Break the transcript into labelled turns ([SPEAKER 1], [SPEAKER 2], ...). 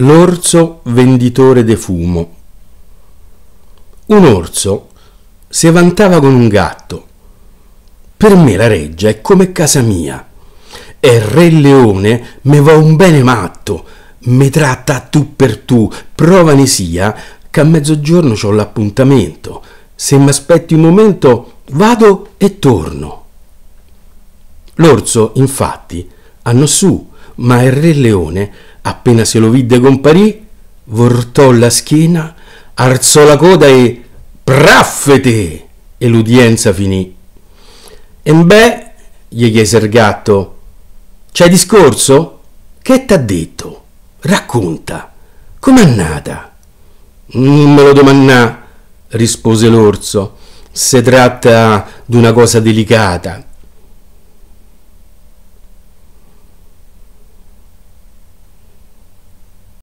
[SPEAKER 1] L'orso venditore de fumo. Un orso si vantava con un gatto. Per me la reggia è come casa mia. E Re Leone me va un bene matto, me tratta tu per tu, prova ne sia che a mezzogiorno ho l'appuntamento. Se mi aspetti un momento, vado e torno. L'orso, infatti, hanno su, ma il re leone, appena se lo vide comparì, voltò la schiena, alzò la coda e praffete! E l'udienza finì. E beh, gli chiese il gatto, c'è discorso? Che t'ha detto? Racconta, com'è nata? Non me lo domandà, rispose l'orso. Se tratta d'una cosa delicata.